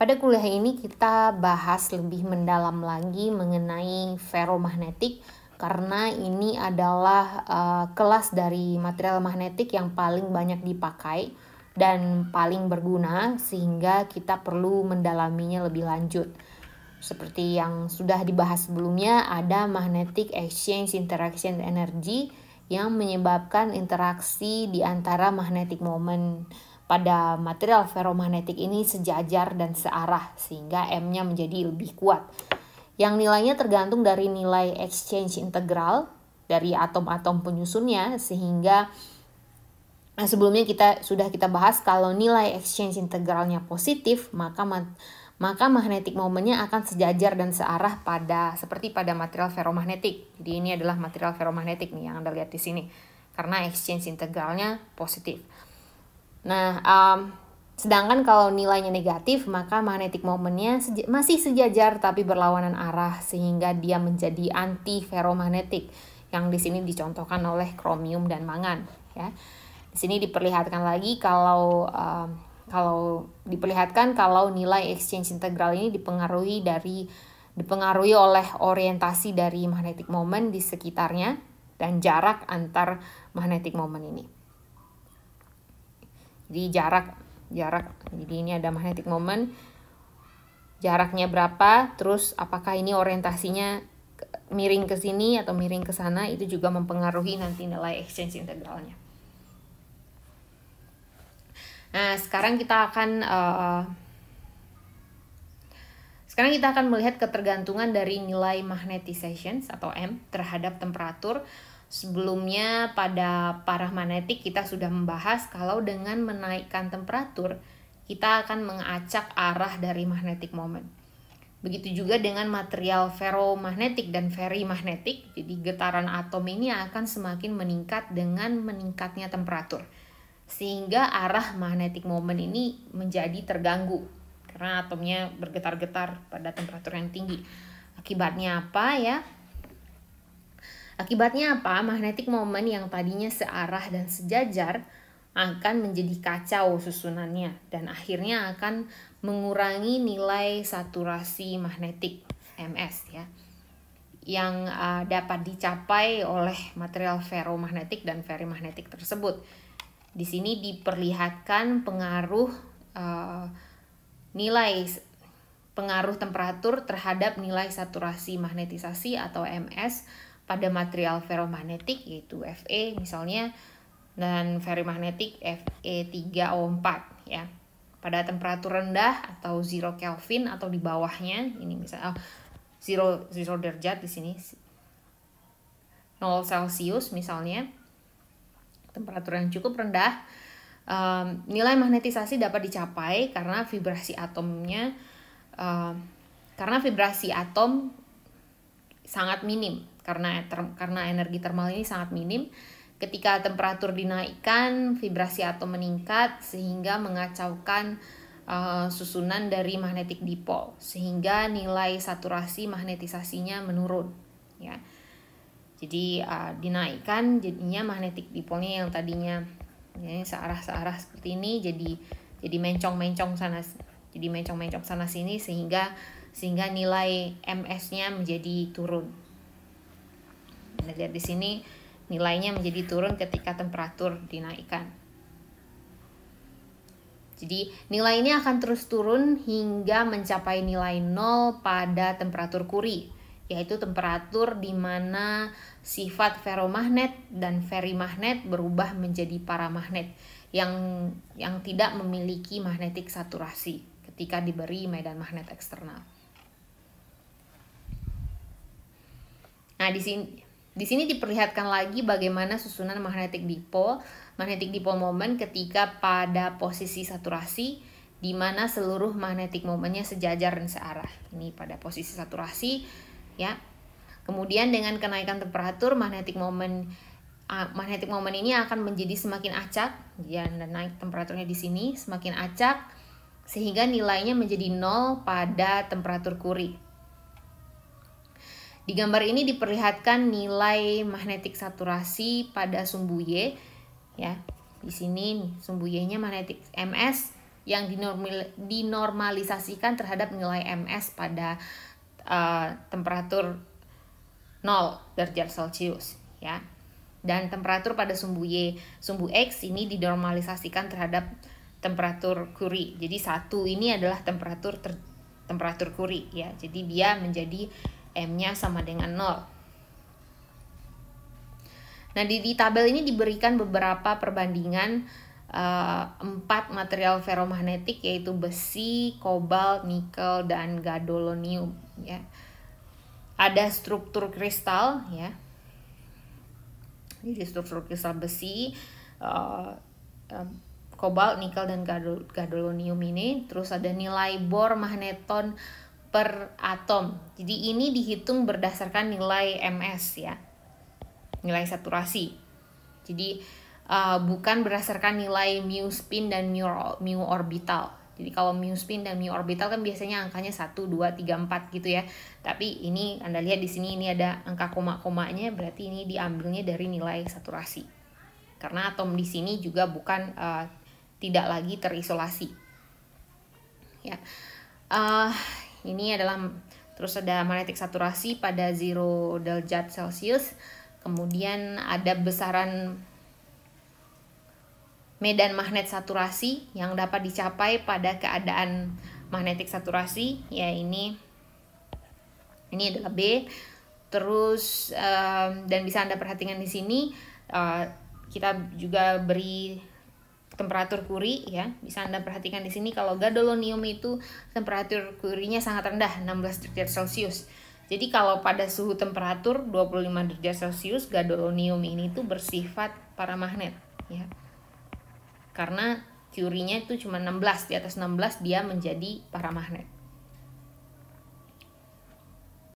Pada kuliah ini kita bahas lebih mendalam lagi mengenai ferromagnetik karena ini adalah uh, kelas dari material magnetik yang paling banyak dipakai dan paling berguna sehingga kita perlu mendalaminya lebih lanjut. Seperti yang sudah dibahas sebelumnya ada magnetic exchange interaction energy yang menyebabkan interaksi di antara magnetic moment pada material ferromagnetik ini sejajar dan searah sehingga M-nya menjadi lebih kuat. Yang nilainya tergantung dari nilai exchange integral dari atom-atom penyusunnya sehingga eh, sebelumnya kita sudah kita bahas kalau nilai exchange integralnya positif maka maka magnetik momennya akan sejajar dan searah pada seperti pada material ferromagnetik. Jadi ini adalah material ferromagnetik nih yang Anda lihat di sini karena exchange integralnya positif. Nah, um, sedangkan kalau nilainya negatif, maka magnetic momennya seja masih sejajar tapi berlawanan arah sehingga dia menjadi anti ferromagnetik yang di sini dicontohkan oleh kromium dan mangan, ya. Di sini diperlihatkan lagi kalau um, kalau diperlihatkan kalau nilai exchange integral ini dipengaruhi dari dipengaruhi oleh orientasi dari magnetic moment di sekitarnya dan jarak antar magnetic moment ini di jarak jarak jadi ini ada magnetic moment jaraknya berapa terus apakah ini orientasinya miring ke sini atau miring ke sana itu juga mempengaruhi nanti nilai exchange integralnya nah sekarang kita akan uh, sekarang kita akan melihat ketergantungan dari nilai magnetization atau M terhadap temperatur Sebelumnya pada parah magnetik kita sudah membahas kalau dengan menaikkan temperatur kita akan mengacak arah dari magnetic moment. Begitu juga dengan material ferromagnetik dan ferrimagnetik, jadi getaran atom ini akan semakin meningkat dengan meningkatnya temperatur. Sehingga arah magnetic moment ini menjadi terganggu karena atomnya bergetar-getar pada temperatur yang tinggi. Akibatnya apa ya? Akibatnya apa? Magnetik momen yang tadinya searah dan sejajar akan menjadi kacau susunannya dan akhirnya akan mengurangi nilai saturasi magnetik MS ya yang uh, dapat dicapai oleh material ferromagnetik dan ferrimagnetik tersebut. Di sini diperlihatkan pengaruh uh, nilai pengaruh temperatur terhadap nilai saturasi magnetisasi atau MS pada material ferromagnetik yaitu Fe misalnya dan ferromagnetik Fe3O4 ya. Pada temperatur rendah atau 0 Kelvin atau di bawahnya ini misalnya oh, 0 0 derajat di sini 0 Celsius misalnya temperatur yang cukup rendah um, nilai magnetisasi dapat dicapai karena vibrasi atomnya um, karena vibrasi atom sangat minim karena ter, karena energi termal ini sangat minim. Ketika temperatur dinaikkan, vibrasi atom meningkat sehingga mengacaukan uh, susunan dari magnetik dipol sehingga nilai saturasi magnetisasinya menurun ya. Jadi uh, dinaikkan jadinya magnetik dipolnya yang tadinya ya, searah-searah seperti ini jadi jadi mencong-mencong sana jadi mencong-mencong sana sini sehingga sehingga nilai MS-nya menjadi turun. Anda lihat di sini nilainya menjadi turun ketika temperatur dinaikkan. Jadi nilai ini akan terus turun hingga mencapai nilai nol pada temperatur kuri, yaitu temperatur di mana sifat ferromagnet dan ferrimagnet berubah menjadi paramagnet yang yang tidak memiliki magnetik saturasi ketika diberi medan magnet eksternal. Nah, di sini di sini diperlihatkan lagi bagaimana susunan magnetik dipol, magnetik dipol momen ketika pada posisi saturasi di mana seluruh magnetik momennya sejajar dan searah. Ini pada posisi saturasi ya. Kemudian dengan kenaikan temperatur magnetik momen, uh, momen ini akan menjadi semakin acak dan naik temperaturnya di sini semakin acak sehingga nilainya menjadi nol pada temperatur kuri. Di gambar ini diperlihatkan nilai magnetik saturasi pada sumbu Y ya. Di sini sumbu Y-nya magnetik MS yang dinormalisasikan terhadap nilai MS pada uh, temperatur 0 derajat Celcius ya. Dan temperatur pada sumbu Y, sumbu X ini dinormalisasikan terhadap temperatur kuri, Jadi satu ini adalah temperatur ter, temperatur Curie ya. Jadi dia menjadi M-nya sama dengan 0. Nah, di, di tabel ini diberikan beberapa perbandingan eh, empat uh, material ferromagnetik yaitu besi, kobalt, nikel, dan gadolonium ya. Ada struktur kristal ya. Jadi struktur kristal besi uh, kobalt, nikel dan gadolinium ini. Terus ada nilai bor magneton per atom. Jadi ini dihitung berdasarkan nilai MS ya. Nilai saturasi. Jadi uh, bukan berdasarkan nilai mu spin dan mu, mu orbital. Jadi kalau mu spin dan mu orbital kan biasanya angkanya 1, 2, 3, 4 gitu ya. Tapi ini Anda lihat di sini ini ada angka koma-komanya berarti ini diambilnya dari nilai saturasi. Karena atom di sini juga bukan uh, tidak lagi terisolasi. Ya, uh, ini adalah terus ada magnetik saturasi pada 0 derajat Celcius, kemudian ada besaran medan magnet saturasi yang dapat dicapai pada keadaan magnetik saturasi, ya ini ini adalah B. Terus um, dan bisa anda perhatikan di sini uh, kita juga beri temperatur kuri, ya. Bisa Anda perhatikan di sini kalau gadolinium itu temperatur kurinya sangat rendah, 16 derajat Celcius. Jadi kalau pada suhu temperatur 25 derajat Celcius, gadolinium ini tuh bersifat paramagnet ya. Karena kurinya itu cuma 16, di atas 16 dia menjadi paramagnet.